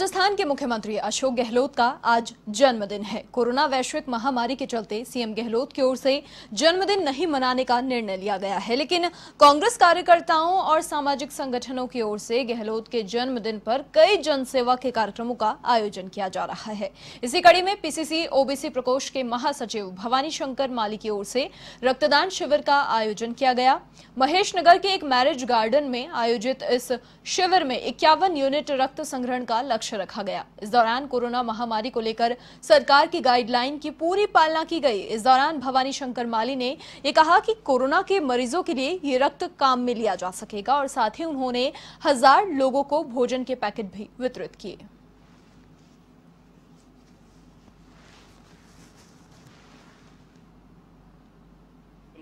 राजस्थान के मुख्यमंत्री अशोक गहलोत का आज जन्मदिन है कोरोना वैश्विक महामारी के चलते सीएम गहलोत की ओर से जन्मदिन नहीं मनाने का निर्णय लिया गया है लेकिन कांग्रेस कार्यकर्ताओं और सामाजिक संगठनों की ओर से गहलोत के जन्मदिन पर कई जनसेवा के कार्यक्रमों का आयोजन किया जा रहा है इसी कड़ी में पीसीसी ओबीसी प्रकोष्ठ के महासचिव भवानी शंकर माली की ओर से रक्तदान शिविर का आयोजन किया गया महेश नगर के एक मैरिज गार्डन में आयोजित इस शिविर में इक्यावन यूनिट रक्त संग्रहण का लक्ष्य लक्ष्य रखा गया इस दौरान कोरोना महामारी को लेकर सरकार की गाइडलाइन की पूरी पालना की गई इस दौरान भवानी शंकर माली ने ये कहा कि कोरोना के मरीजों के लिए ये रक्त काम में लिया जा सकेगा और साथ ही उन्होंने हजार लोगों को भोजन के पैकेट भी वितरित किए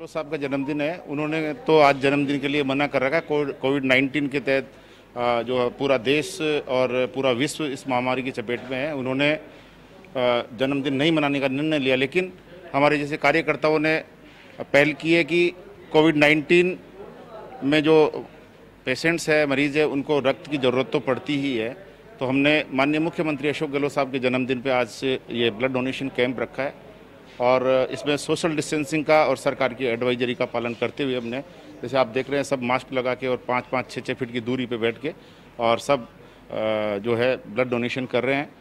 साहब का जन्मदिन है उन्होंने तो आज जन्मदिन के लिए मना कर रखा है कोविड 19 के तहत जो पूरा देश और पूरा विश्व इस महामारी की चपेट में है उन्होंने जन्मदिन नहीं मनाने का निर्णय लिया लेकिन हमारे जैसे कार्यकर्ताओं ने पहल की है कि कोविड 19 में जो पेशेंट्स है मरीज़ है उनको रक्त की ज़रूरत तो पड़ती ही है तो हमने माननीय मुख्यमंत्री अशोक गहलोत साहब के जन्मदिन पर आज ये ब्लड डोनेशन कैंप रखा है और इसमें सोशल डिस्टेंसिंग का और सरकार की एडवाइजरी का पालन करते हुए हमने जैसे आप देख रहे हैं सब मास्क लगा के और पाँच पाँच छः छः फीट की दूरी पर बैठ के और सब जो है ब्लड डोनेशन कर रहे हैं